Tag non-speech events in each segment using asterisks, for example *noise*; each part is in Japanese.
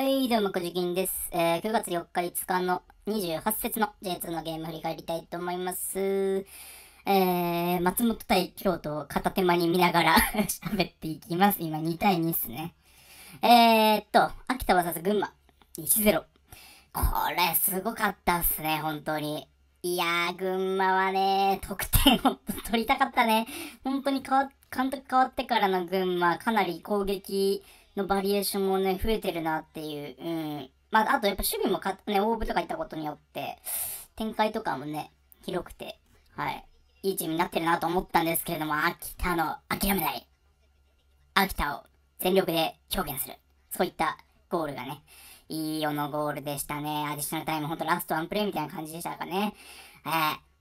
はい、どうも、くじきんです。えー、9月4日5日の28節の J2 のゲーム振り返りたいと思います。えー、松本対京都を片手間に見ながら *laughs* 喋っていきます。今2対2っすね。えー、っと、秋田さす群馬1-0。これすごかったっすね、本当に。いやー、群馬はね、得点を取りたかったね。本当にか、わ、監督変わってからの群馬、かなり攻撃、のバリエーションもね、増えてるなっていう。うん。まあ、あとやっぱ守備もか、ね、オーブとか行ったことによって、展開とかもね、広くて、はい。いいチームになってるなと思ったんですけれども、秋田の諦めない。秋田を全力で表現する。そういったゴールがね、いいよのゴールでしたね。アディショナルタイム、ほんとラストワンプレイみたいな感じでしたかね。えー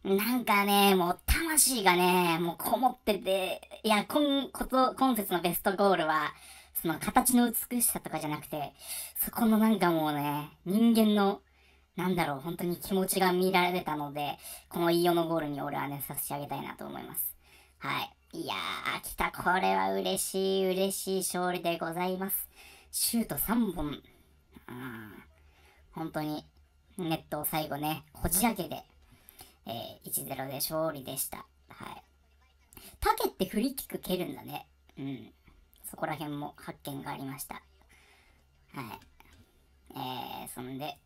なんかね、もう魂がね、もうこもってて、いや、今、こと、今節のベストゴールは、その形の美しさとかじゃなくて、そこのなんかもうね、人間の、なんだろう、本当に気持ちが見られたので、この飯尾のゴールに俺はね、差し上げたいなと思います。はい。いやー、秋田、これは嬉しい、嬉しい勝利でございます。シュート3本。うん。本当に、ネットを最後ね、こじ開けで、えー、1-0で勝利でした。はい。タケってフリーキック蹴るんだね。うん。そこら辺も発見がありました。はい。えー、そんで、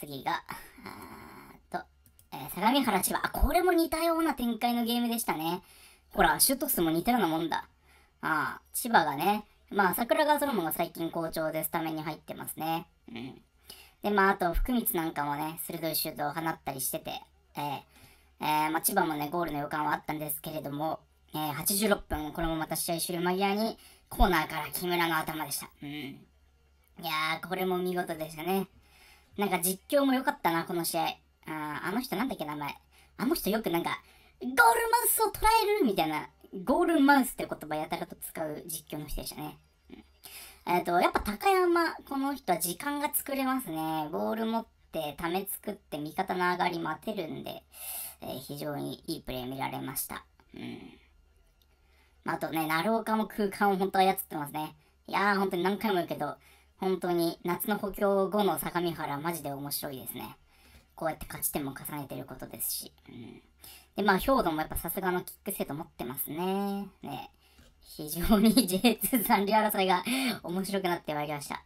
次が、あーと、えー、相模原千葉。あ、これも似たような展開のゲームでしたね。ほら、シュート数も似たようなもんだ。ああ、千葉がね、まあ、桜川ソロモンが最近好調でスタメンに入ってますね。うん。で、まあ、あと、福光なんかもね、鋭いシュートを放ったりしてて、えー、えー、まあ、千葉もね、ゴールの予感はあったんですけれども、えー、86分、これもまた試合終了間際に、コーナーから木村の頭でした。うん。いやー、これも見事でしたね。なんか実況も良かったな、この試合。ああの人なんだっけ、名前。あの人よくなんか、ゴールマウスを捉えるみたいな、ゴールマウスって言葉やたらと使う実況の人でしたね。うん、えっ、ー、と、やっぱ高山、この人は時間が作れますね。ボール持って、溜め作って、味方の上がり待てるんで、えー、非常にいいプレー見られました。うんあとね、鳴岡も空間を本当操ってますね。いやー、本当に何回も言うけど、本当に夏の補強後の相模原、マジで面白いですね。こうやって勝ち点も重ねてることですし。うん、で、まあ、兵庫もやっぱさすがのキックセット持ってますね。ね非常に J2 残留争いが *laughs* 面白くなってまいりました。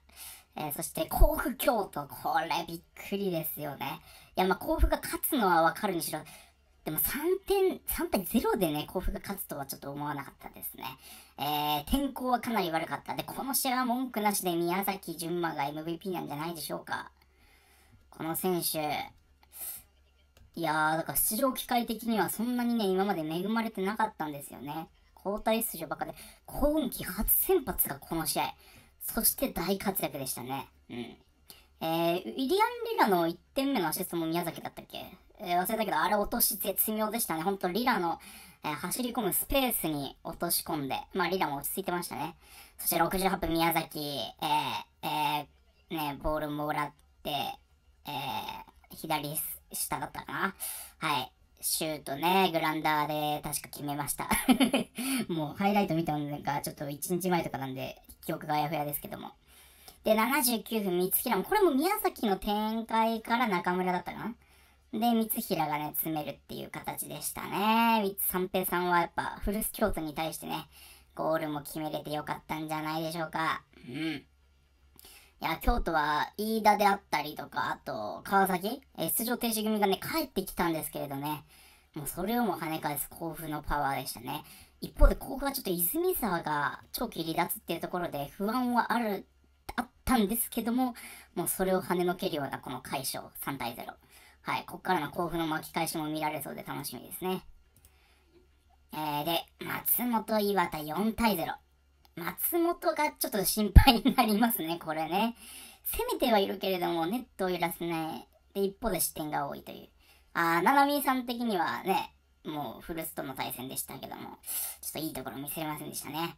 えー、そして、甲府京都。これびっくりですよね。いや、まあ、甲府が勝つのはわかるにしろ、でも3点、3.0でね、甲府が勝つとはちょっと思わなかったですね。えー、天候はかなり悪かった。で、この試合は文句なしで宮崎純馬が MVP なんじゃないでしょうか。この選手、いやー、だから出場機会的にはそんなにね、今まで恵まれてなかったんですよね。交代出場ばかで、今季初先発がこの試合。そして大活躍でしたね。うん。えー、ウィリアン・レラの1点目のアシストも宮崎だったっけえー、忘れたけど、あれ落とし絶妙でしたね。ほんと、リラの、えー、走り込むスペースに落とし込んで、まあ、リラも落ち着いてましたね。そして68分、宮崎、えー、えー、ね、ボールもらって、えー、左下だったかな。はい。シュートね、グランダーで確か決めました *laughs* もうハイライト見たのがちょっと1日前とかなんで、記憶があやふやですけども。で、79分、三平も、これも宮崎の展開から中村だったかな。で、光平がね、詰めるっていう形でしたね。三平さんはやっぱ、古巣京都に対してね、ゴールも決めれてよかったんじゃないでしょうか。うん。いや、京都は飯田であったりとか、あと、川崎、え出場停止組がね、帰ってきたんですけれどね、もうそれをも跳ね返す甲府のパワーでしたね。一方で甲府はちょっと泉沢が長期離脱っていうところで不安はある、あったんですけども、もうそれを跳ねのけるようなこの解消3対0。はい、こっからの甲府の巻き返しも見られそうで楽しみですね。えー、で、松本岩田4対0。松本がちょっと心配になりますね、これね。攻めてはいるけれども、ネットを揺らすね。で、一方で失点が多いという。あー、ななみさん的にはね、もう古巣との対戦でしたけども、ちょっといいところ見せれませんでしたね。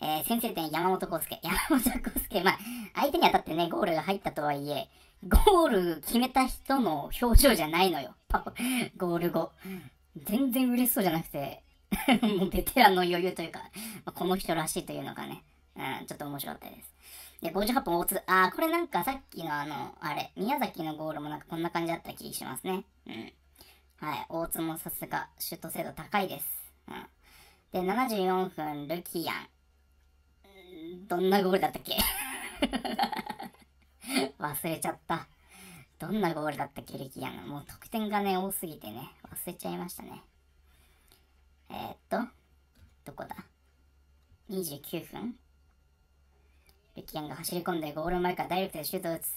えー、先制点山本康介。山本康介、まあ、相手に当たってね、ゴールが入ったとはいえ、ゴール決めた人の表情じゃないのよ。*laughs* ゴール後。全然嬉しそうじゃなくて、*laughs* もうベテランの余裕というか、まあ、この人らしいというのがね、うん、ちょっと面白かったです。で、58分大津。あー、これなんかさっきのあの、あれ、宮崎のゴールもなんかこんな感じだった気しますね。うん。はい、大津もさすが、シュート精度高いです。うん。で、74分、ルキアン。どんなゴールだったっけ *laughs* 忘れちゃった。どんなゴールだったけ、ルキアのもう得点がね、多すぎてね、忘れちゃいましたね。えー、っと、どこだ ?29 分ルキアンが走り込んでゴール前からダイレクトでシュートを打つ。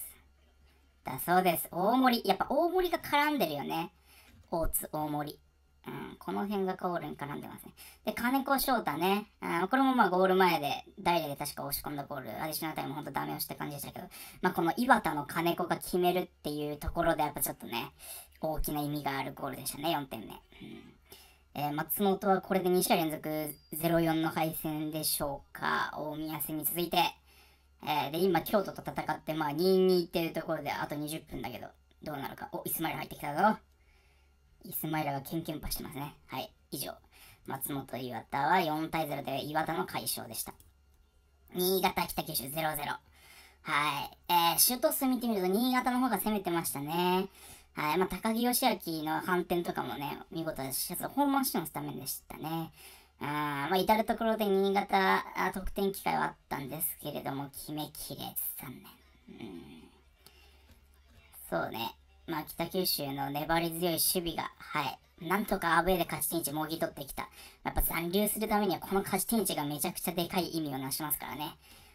だそうです。大盛り。やっぱ大盛りが絡んでるよね。大津大盛り。うん、この辺がゴールに絡んでますね。で、金子翔太ね、うん、これもまあゴール前で、イレで確か押し込んだゴール、アディショナルタイムほんとダメ押しって感じでしたけど、まあこの岩田の金子が決めるっていうところでやっぱちょっとね、大きな意味があるゴールでしたね、4点目。うんえー、松本はこれで2試合連続0-4の敗戦でしょうか。大宮戦に続いて、えー、で、今京都と戦って、まあ2-2っていうところであと20分だけど、どうなるか。お、イスマイル入ってきたぞ。イスマイラがケンケンパしてますね。はい、以上。松本岩田は4対0で岩田の快勝でした。新潟北九州0-0。はい。えー、シュート数見てみると新潟の方が攻めてましたね。はい。まあ、高木義明の反転とかもね、見事だし、訪問してのスタメンでしたね。あまあ、至るところで新潟得点機会はあったんですけれども、決めきれず残念。うん。そうね。まあ、北九州の粘り強い守備が、はい、なんとかアウェーで勝ち点1もぎ取ってきた。やっぱ残留するためにはこの勝ち点値がめちゃくちゃでかい意味をなしますからね。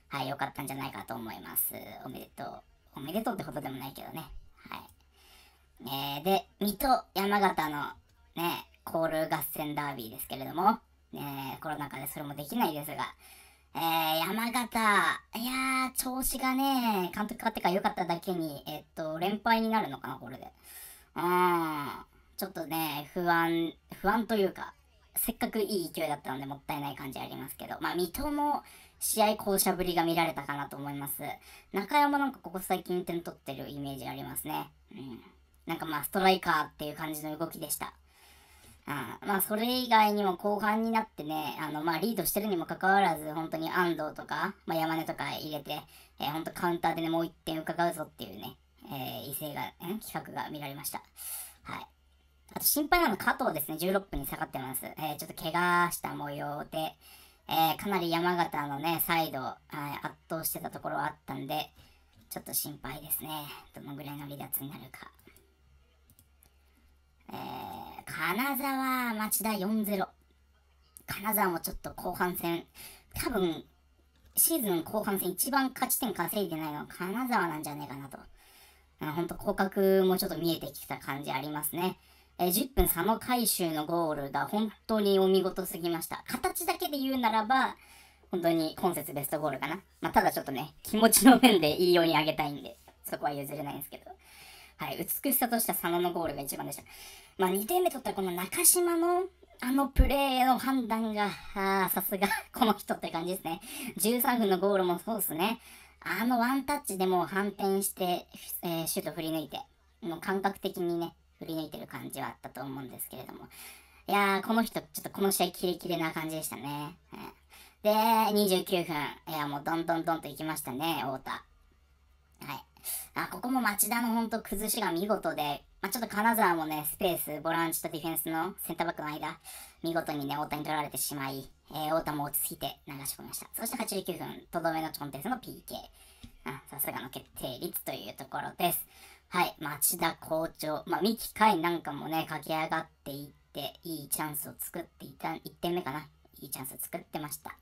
はい、良かったんじゃないかと思います。おめでとう。おめでとうってことでもないけどね。はい。えー、で、水戸、山形のね、コール合戦ダービーですけれども、ね、コロナ禍でそれもできないですが、えー、山形、いやー、調子がね、監督勝ってから良かっただけに、えっと、連敗になるのかな、これで。うん、ちょっとね、不安、不安というか、せっかくいい勢いだったのでもったいない感じありますけど、まあ、水戸も試合巧者ぶりが見られたかなと思います。中山なんかここ最近点取ってるイメージありますね。うん。なんかまあ、ストライカーっていう感じの動きでした。あまあ、それ以外にも後半になってね、あの、まあ、リードしてるにもかかわらず、本当に安藤とか、まあ、山根とか入れて、えー、本当カウンターでね、もう1点伺うぞっていうね、えー、異性が、企画が見られました。はい。あと、心配なの加藤ですね、16分に下がってます。えー、ちょっと怪我した模様で、えー、かなり山形のね、サイド、はい、圧倒してたところはあったんで、ちょっと心配ですね。どのぐらいの離脱になるか。えー、金沢町田4-0。金沢もちょっと後半戦、多分、シーズン後半戦一番勝ち点稼いでないのは金沢なんじゃねえかなと。ほんと広角もちょっと見えてきた感じありますね。えー、10分佐野回収のゴールが本当にお見事すぎました。形だけで言うならば、本当に今節ベストゴールかな。まあ、ただちょっとね、気持ちの面でいいようにあげたいんで、そこは譲れないんですけど。はい、美しさとした佐野のゴールが一番でした。まあ、2点目取ったこの中島のあのプレーの判断が、あさすが、*laughs* この人って感じですね。13分のゴールもそうですね。あのワンタッチでもう反転して、えー、シュート振り抜いて、もう感覚的にね、振り抜いてる感じはあったと思うんですけれども。いやー、この人、ちょっとこの試合キレキレな感じでしたね。で、29分。いや、もうどんどんどんと行きましたね、太田。はい。あここも町田のんと崩しが見事で、まあ、ちょっと金沢もね、スペース、ボランチとディフェンスのセンターバックの間、見事にね、太田に取られてしまい、えー、太田も落ち着いて流し込みました。そして89分、とどめのチョンテスの PK。あ、さすがの決定率というところです。はい、町田校長、まあ、三木海なんかもね、駆け上がっていって、いいチャンスを作っていた、1点目かな、いいチャンスを作ってました。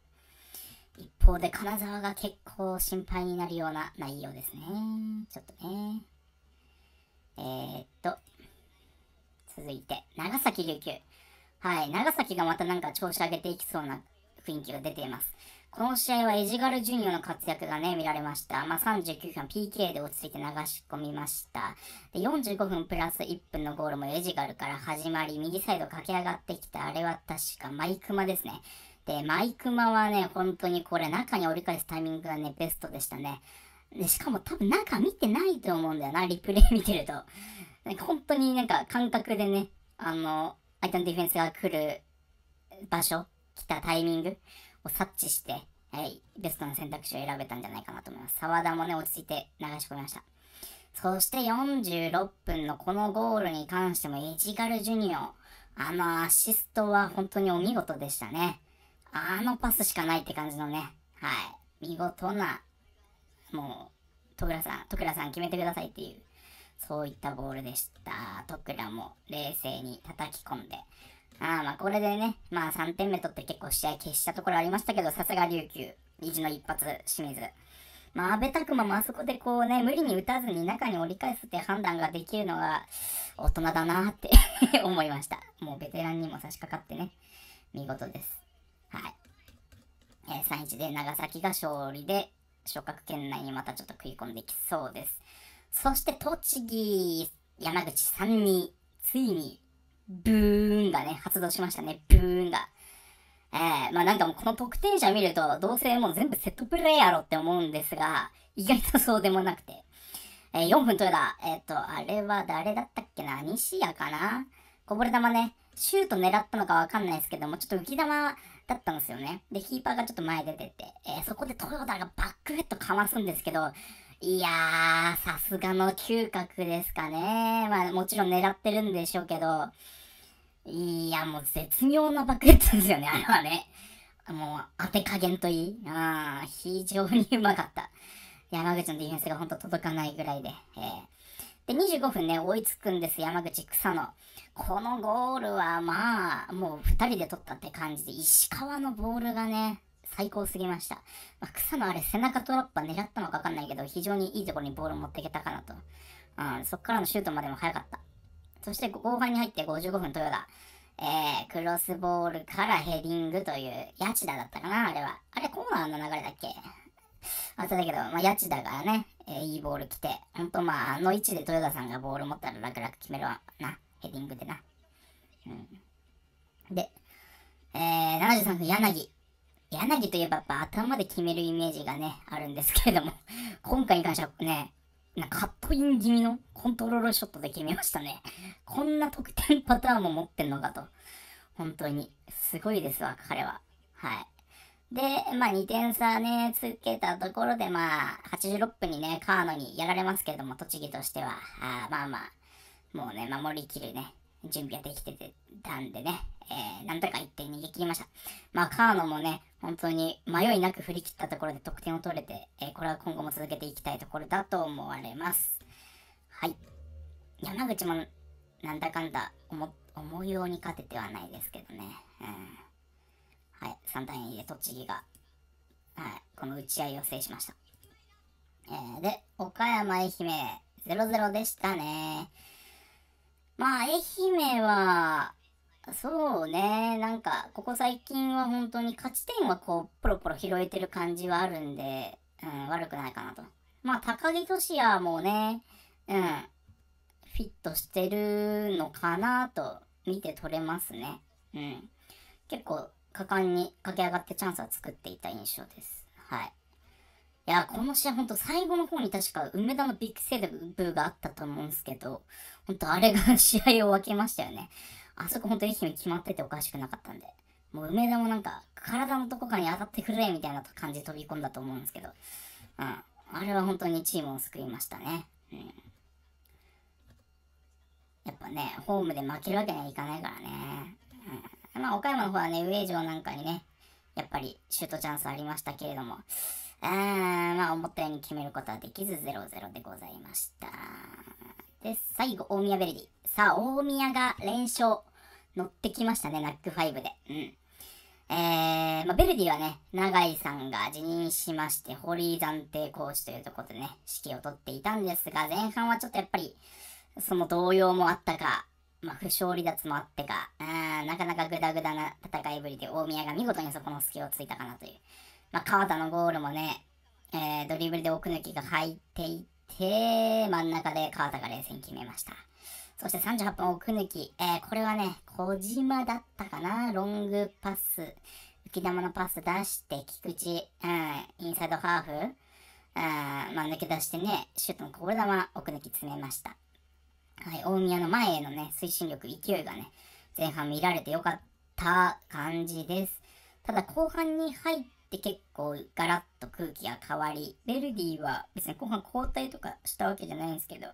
一方で金沢が結構心配になるような内容ですね。ちょっとね。えー、っと、続いて、長崎琉球。はい、長崎がまたなんか調子上げていきそうな雰囲気が出ています。この試合はエジガル・ジュニアの活躍がね、見られました。まあ、39分 PK で落ち着いて流し込みました。で、45分プラス1分のゴールもエジガルから始まり、右サイド駆け上がってきた、あれは確かマイクマですね。で、マイクマはね、本当にこれ中に折り返すタイミングがね、ベストでしたね。で、しかも多分中見てないと思うんだよな、リプレイ見てると。なんか本当になんか感覚でね、あの、相手のディフェンスが来る場所、来たタイミングを察知して、はい、ベストな選択肢を選べたんじゃないかなと思います。沢田もね、落ち着いて流し込みました。そして46分のこのゴールに関しても、エジガルジュニオ、あのアシストは本当にお見事でしたね。あのパスしかないって感じのね、はい。見事な、もう、戸倉さん、戸倉さん決めてくださいっていう、そういったボールでした。戸倉も冷静に叩き込んで。あまあこれでね、まあ3点目取って結構試合消したところありましたけど、さすが琉球、意地の一発、清水。まあ、安部拓馬もあそこでこうね、無理に打たずに中に折り返すって判断ができるのが大人だなって *laughs* 思いました。もうベテランにも差し掛かってね、見事です。はいえー、3-1で長崎が勝利で、昇格圏内にまたちょっと食い込んできそうです。そして栃木、山口3-2、ついに、ブーンがね、発動しましたね、ブーンが。えー、まあなんかもうこの得点者見ると、どうせもう全部セットプレーやろって思うんですが、意外とそうでもなくて。えー、4分取れた。えっ、ー、と、あれは誰だったっけな西谷かなこぼれ球ね、シュート狙ったのかわかんないですけども、ちょっと浮き球、だったんですよね。で、キーパーがちょっと前出てて、えー、そこでトヨタがバックヘッドかますんですけど、いやー、さすがの嗅覚ですかね。まあ、もちろん狙ってるんでしょうけど、いや、もう絶妙なバックヘッドですよね、あれはね。もう、当て加減といい。あー、非常にうまかった。山口のディフェンスがほんと届かないぐらいで、えー、で、25分ね、追いつくんです、山口草野。このゴールはまあ、もう2人で取ったって感じで、石川のボールがね、最高すぎました。まあ、草野あれ、背中トラッパ狙ったのか分かんないけど、非常にいいところにボール持っていけたかなと。うん、そっからのシュートまでも早かった。そして後半に入って55分、豊田。えー、クロスボールからヘディングという、八千田だったかな、あれは。あれコーナーの流れだっけあっただけど、まあ、八千田がね、えー、いいボール来て、ほんとまあ、あの位置で豊田さんがボール持ったら楽々決めるわな、ヘディングでな。うん。で、えー、73分、柳。柳といえばやっぱ頭で決めるイメージがね、あるんですけれども、*laughs* 今回に関してはね、なんかカットイン気味のコントロールショットで決めましたね。こんな得点パターンも持ってんのかと。本当に。すごいですわ、彼は。はい。で、まあ2点差ね、つけたところで、まあ86分にね、河野にやられますけれども、栃木としては、あまあまあ、もうね、守りきるね、準備はできてたんでね、えー、なんとか1点逃げ切りました。まあ、川野もね、本当に迷いなく振り切ったところで得点を取れて、えー、これは今後も続けていきたいところだと思われます。はい。山口も、なんだかんだ思、思うように勝ててはないですけどね。うん。はい、3対2で栃木が、はい、この打ち合いを制しました。えー、で、岡山、愛媛、0-0でしたね。まあ、愛媛は、そうね、なんか、ここ最近は本当に勝ち点はこう、ポロポロ拾えてる感じはあるんで、うん、悪くないかなと。まあ、高木俊也もね、うん、フィットしてるのかなと、見て取れますね。うん。結構、果敢に駆け上がってチャンスを作っていた印象です。はい。いや、この試合本当最後の方に確か梅田のビッグセーブがあったと思うんですけど、本当あれが試合を分けましたよね。あそこ本当と愛媛決まってておかしくなかったんで。もう梅田もなんか体のどこかに当たってくれみたいな感じで飛び込んだと思うんですけど、うん。あれは本当にチームを救いましたね。うん。やっぱね、ホームで負けるわけにはいかないからね。まあ、岡山の方はね、上城なんかにね、やっぱりシュートチャンスありましたけれども、あーまあ、思ったように決めることはできず、0-0でございました。で、最後、大宮ベルディ。さあ、大宮が連勝。乗ってきましたね、ナック5で。うん。えー、まあ、ベルディはね、永井さんが辞任しまして、堀井暫定コーチというところでね、指揮を取っていたんですが、前半はちょっとやっぱり、その動揺もあったか、まあ、不勝離脱もあってか、なかなかグダグダな戦いぶりで大宮が見事にそこの隙をついたかなという。まあ、川田のゴールもね、えー、ドリブルで奥抜きが入っていて、真ん中で川田が冷静に決めました。そして38分奥抜き、えー、これはね、小島だったかな、ロングパス、浮き球のパス出して、菊池、うん、インサイドハーフ、うんまあ、抜け出してね、シュートのこぼれ球、奥抜き詰めました。はい、大宮の前へのね、推進力、勢いがね、前半見られてよかった感じです。ただ後半に入って結構ガラッと空気が変わり、ベルディは別に後半交代とかしたわけじゃないんですけど、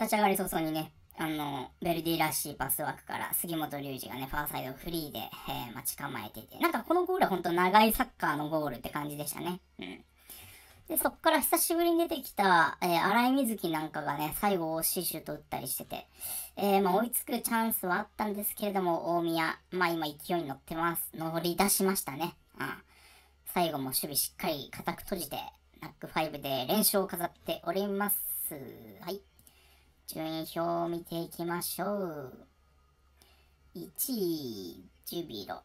立ち上がり早々にね、あの、ベルディらしいパス枠から杉本隆二がね、ファーサイドフリーで、えー、待ち構えていて、なんかこのゴールは本当長いサッカーのゴールって感じでしたね。うん。で、そっから久しぶりに出てきた、えー、荒井瑞希なんかがね、最後、シシュと打ったりしてて、えー、まあ、追いつくチャンスはあったんですけれども、大宮、まあ、今勢いに乗ってます。乗り出しましたね。うん。最後も守備しっかり固く閉じて、ナック5で連勝を飾っております。はい。順位表を見ていきましょう。1位、ジュビロ。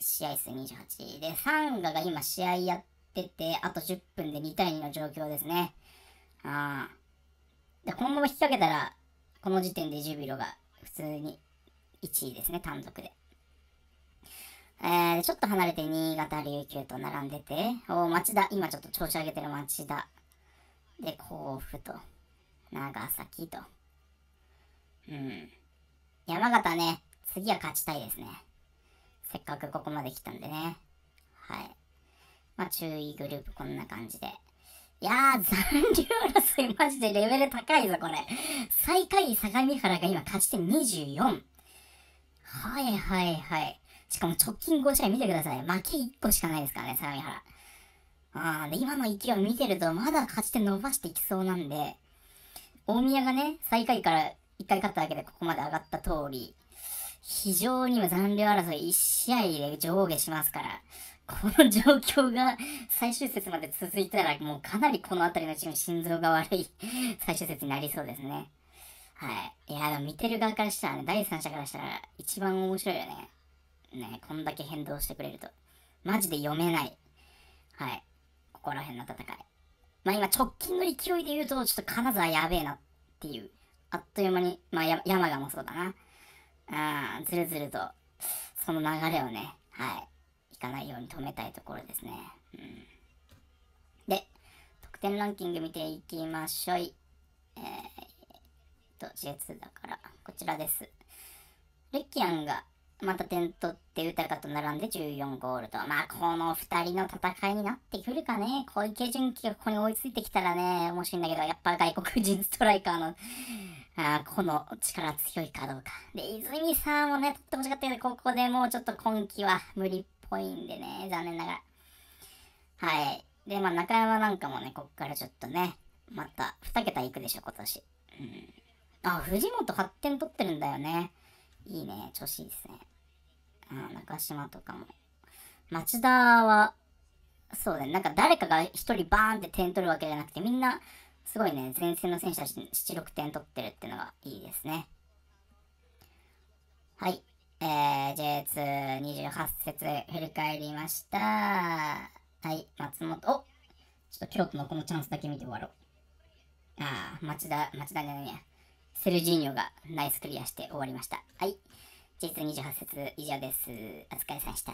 試合数28で、サンガが今試合やって、ってて、あと10分で2対2の状況ですね。ああ。で、このまま引き掛けたら、この時点でジュビロが普通に1位ですね、単独で。えー、ちょっと離れて新潟琉球と並んでて、お町田、今ちょっと調子上げてる町田。で、甲府と、長崎と。うん。山形ね、次は勝ちたいですね。せっかくここまで来たんでね。はい。まあ、注意グループこんな感じで。いやー、残留争いマジでレベル高いぞ、これ。最下位相模原が今勝ち点24。はいはいはい。しかも直近5試合見てください。負け1個しかないですからね、相模原。あーで、今の勢いを見てると、まだ勝ち点伸ばしていきそうなんで、大宮がね、最下位から1回勝っただけでここまで上がった通り、非常にも残留争い1試合で上下しますから、この状況が最終節まで続いたら、もうかなりこの辺りのチーム心臓が悪い最終節になりそうですね。はい。いや、でも見てる側からしたらね、第三者からしたら一番面白いよね。ね、こんだけ変動してくれると。マジで読めない。はい。ここら辺の戦い。まあ今直近の勢いで言うと、ちょっと金沢やべえなっていう。あっという間に、まあ山賀もそうだな。うん、ずるずると、その流れをね、はい。行かないように止めたいところですね。うん、で、得点ランキング見ていきましょい。えー、と、J2 だから、こちらです。レキアンがまた点取って歌カと並んで14ゴールと。まあ、この2人の戦いになってくるかね。小池純喜がここに追いついてきたらね、面白いんだけど、やっぱ外国人ストライカーの、あこの力強いかどうか。で、泉さんもね、取ってほしかったけど、ここでもうちょっと今季は無理っぽいんでね、残念ながら。はい。で、まあ中山なんかもね、こっからちょっとね、また2桁いくでしょ、今年。うん。あ、藤本8点取ってるんだよね。いいね、調子いいですね。うん、中島とかも。町田は、そうだね、なんか誰かが1人バーンって点取るわけじゃなくて、みんな、すごいね、前線の選手たちに7、6点取ってるってのがいいですね。はい。えー、J228 節振り返りました。はい、松本、おちょっと京都のこのチャンスだけ見て終わろう。ああ、町田、町田じゃないや。セルジーニョがナイスクリアして終わりました。はい、J228 節以上です。お疲れさんでした。